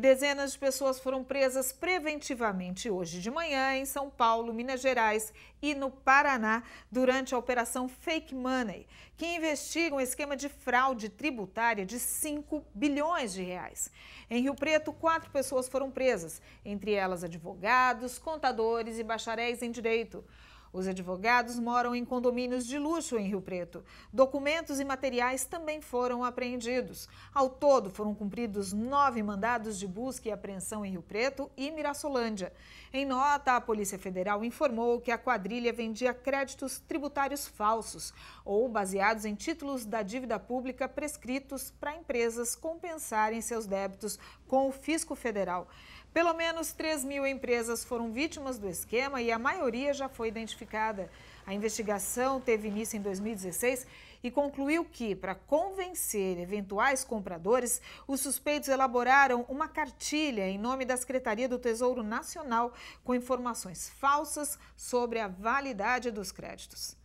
Dezenas de pessoas foram presas preventivamente hoje de manhã em São Paulo, Minas Gerais e no Paraná durante a Operação Fake Money, que investiga um esquema de fraude tributária de 5 bilhões de reais. Em Rio Preto, quatro pessoas foram presas, entre elas advogados, contadores e bacharéis em direito. Os advogados moram em condomínios de luxo em Rio Preto. Documentos e materiais também foram apreendidos. Ao todo, foram cumpridos nove mandados de busca e apreensão em Rio Preto e Mirassolândia. Em nota, a Polícia Federal informou que a quadrilha vendia créditos tributários falsos ou baseados em títulos da dívida pública prescritos para empresas compensarem seus débitos com o fisco federal. Pelo menos 3 mil empresas foram vítimas do esquema e a maioria já foi identificada. A investigação teve início em 2016 e concluiu que, para convencer eventuais compradores, os suspeitos elaboraram uma cartilha em nome da Secretaria do Tesouro Nacional com informações falsas sobre a validade dos créditos.